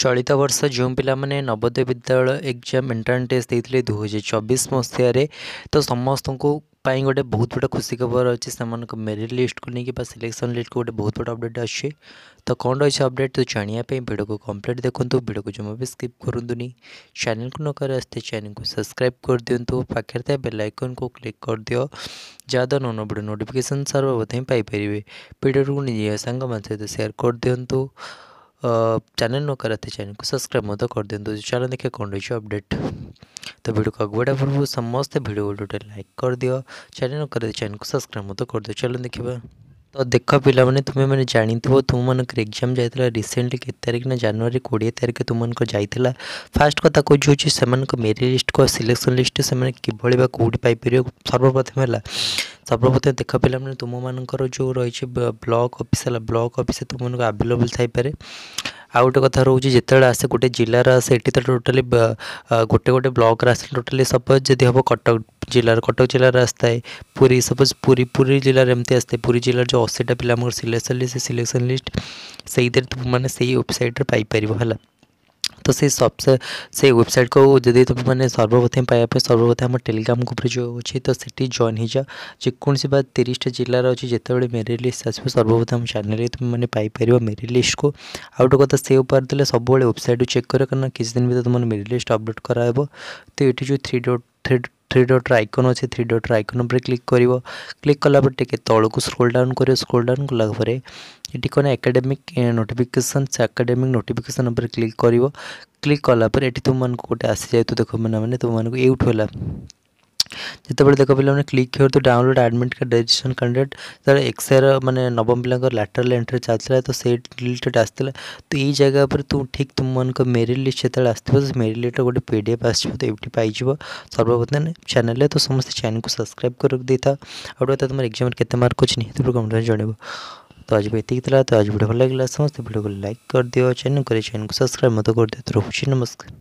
ଚଳିତ ବର୍ଷ ଯେଉଁ ପିଲାମାନେ ନବୋଦୟ ବିଦ୍ୟାଳୟ ଏକ୍ଜାମ୍ ଏଣ୍ଟ୍ରାନ୍ସ ଟେଷ୍ଟ ଦେଇଥିଲେ ଦୁଇହଜାର ଚବିଶ ମସିହାରେ ତ ସମସ୍ତଙ୍କୁ ପାଇଁ ଗୋଟେ ବହୁତ ବଡ଼ ଖୁସି ଖବର ଅଛି ସେମାନଙ୍କ ମେରିଟ୍ ଲିଷ୍ଟକୁ ନେଇକି ବା ସିଲେକ୍ସନ୍ ଲିଷ୍ଟକୁ ଗୋଟେ ବହୁତ ବଡ଼ ଅପଡ଼େଟ୍ ଅଛି ତ କ'ଣ ରହିଛି ଅପଡ଼େଟ୍ ତ ଜାଣିବା ପାଇଁ ଭିଡ଼ିଓକୁ କମ୍ପ୍ଲିଟ୍ ଦେଖନ୍ତୁ ଭିଡ଼ିଓକୁ ଜମା ବି ସ୍କିପ୍ କରନ୍ତୁନି ଚ୍ୟାନେଲ୍କୁ ନ କରି ଆସିతే ଚ୍ୟାନେଲ୍କୁ ସବସ୍କ୍ରାଇବ୍ କରିଦିଅନ୍ତୁ ପାଖରେ ଥିବା ବେଲ୍ ଆଇକନ୍କୁ କ୍ଲିକ୍ କରିଦିଅ ଯାହାଦ୍ୱାରା ନୂଆ ଭିଡ଼ିଓ ନୋଟିଫିକେସନ୍ ସର୍ବପ୍ରଥମେ ପାଇପାରିବେ ଭିଡ଼ିଓଟିକୁ ନିଜ ସାଙ୍ଗମାନଙ୍କ ସହିତ ସେୟାର୍ କରିଦିଅନ୍ତୁ चैनल न करते चैनल को सब्सक्राइब कर दिंतु तो चल देखे कौन रही अपडेट तो भिड को अगुआ पूर्व समस्त भिड गोटे लाइक कर दि चैनल न करते चैनल को सब्सक्राइब कर दि चल देखा तो देख पाने तुम्हें मैंने जान थो तो तुम मानक एग्जाम जाता रिसेंटली कत तारीख ना जानुरी कोड़े तारीख तुम मानक जाइए फास्ट कथ कौन से मेरी लिस्ट को सिलेक्शन लिस्ट से कि कौट पाइप सर्वप्रथम है ସର୍ବପ୍ରଥମେ ଦେଖ ପିଲାମାନେ ତୁମମାନଙ୍କର ଯେଉଁ ରହିଛି ବ୍ଲକ୍ ଅଫିସ୍ ହେଲା ବ୍ଲକ୍ ଅଫିସ୍ରେ ତୁମମାନଙ୍କୁ ଆଭେଲେବୁଲ୍ ଥାଇପାରେ ଆଉ ଗୋଟେ କଥା ରହୁଛି ଯେତେବେଳେ ଆସେ ଗୋଟେ ଜିଲ୍ଲାର ଆସେ ଏଠି ତ ଟୋଟାଲି ଗୋଟେ ଗୋଟେ ବ୍ଲକ୍ରେ ଆସେ ଟୋଟାଲି ସପୋଜ୍ ଯଦି ହେବ କଟକ ଜିଲ୍ଲାର କଟକ ଜିଲ୍ଲାରେ ଆସିଥାଏ ପୁରୀ ସପୋଜ୍ ପୁରୀ ପୁରୀ ଜିଲ୍ଲାରେ ଏମିତି ଆସିଥାଏ ପୁରୀ ଜିଲ୍ଲାର ଯେଉଁ ଅଶୀଟା ପିଲା ଆମର ସିଲେକ୍ସନ୍ ଲିଷ୍ଟ ସେ ସିଲେକ୍ସନ୍ ଲିଷ୍ଟ ସେଇଥିରେ ତୁମମାନେ ସେଇ ୱେବସାଇଟ୍ରେ ପାଇପାରିବ ହେଲା तो से सब से, वेबसाइट को जब तुम मैंने सर्वप्रथम पाइप सर्वप्रथम टेलीग्राम तो को जो अच्छे तो से जॉन हो जाओ जेकोसी बात तीसटा जिलार अच्छे जिते बड़े मेरी लिस्ट आस सर्वप्रथम चैनल तुम्हें पाइपर मेरी लिस्ट को आउ गोटे क्या से उपाय सब वेबसाइट चेक कर किसी दिन भी तुम मेरी लिस्ट अपडेट कराइब तो ये तो जो three dot three three dot icon ଅଛି ଥ୍ରୀ ଡଟ୍ ଆଇକନ୍ ଉପରେ କ୍ଲିକ୍ କରିବ କ୍ଲିକ୍ କଲା ପରେ ଟିକେ ତଳକୁ ସ୍କ୍ରୋଲ୍ ଡାଉନ୍ କରିବ ସ୍କ୍ରୋଲ୍ ଡାଉନ୍ କଲା ପରେ ଏଠି କ'ଣ ଏକାଡେମିକ୍ ନୋଟିଫିକେସନ୍ ସେ ଏକାଡେମିକ୍ ନୋଟିଫିକେସନ୍ ଉପରେ କ୍ଲିକ୍ କରିବ କ୍ଲିକ୍ କଲା ପରେ ଏଠି ତୁମମାନଙ୍କୁ ଗୋଟେ ଆସିଯାଏ ତ ଦେଖ ମାନେ ତୁମମାନଙ୍କୁ ଏଇଠୁ ହେଲା जितेबाला देख पे क्लिक हो तो download admit card registration candidate तरह एक्सएर मैंने नवम पिला लैटराल एंट्री है तो से रिलेटेड आसाला तो ये जगह पर तुम ठीक तुम मन को मेरिट लिस्ट जो आस मेरी लिस्ट गोटे पी डी एफ आस सर्वप्रथम चैनल तो समस्त चैनल को सब्सक्राइब कर दे था और तुम एक्जाम के मार्क अच्छे नहीं कमेंट तो जानव तो आज भी ये तो आज भिडियो भल लगे समस्त भिडियो को लाइक कर दिव चैनल कर चैनल को सब्सक्राइब मत कर दिव तो रोच नमस्कार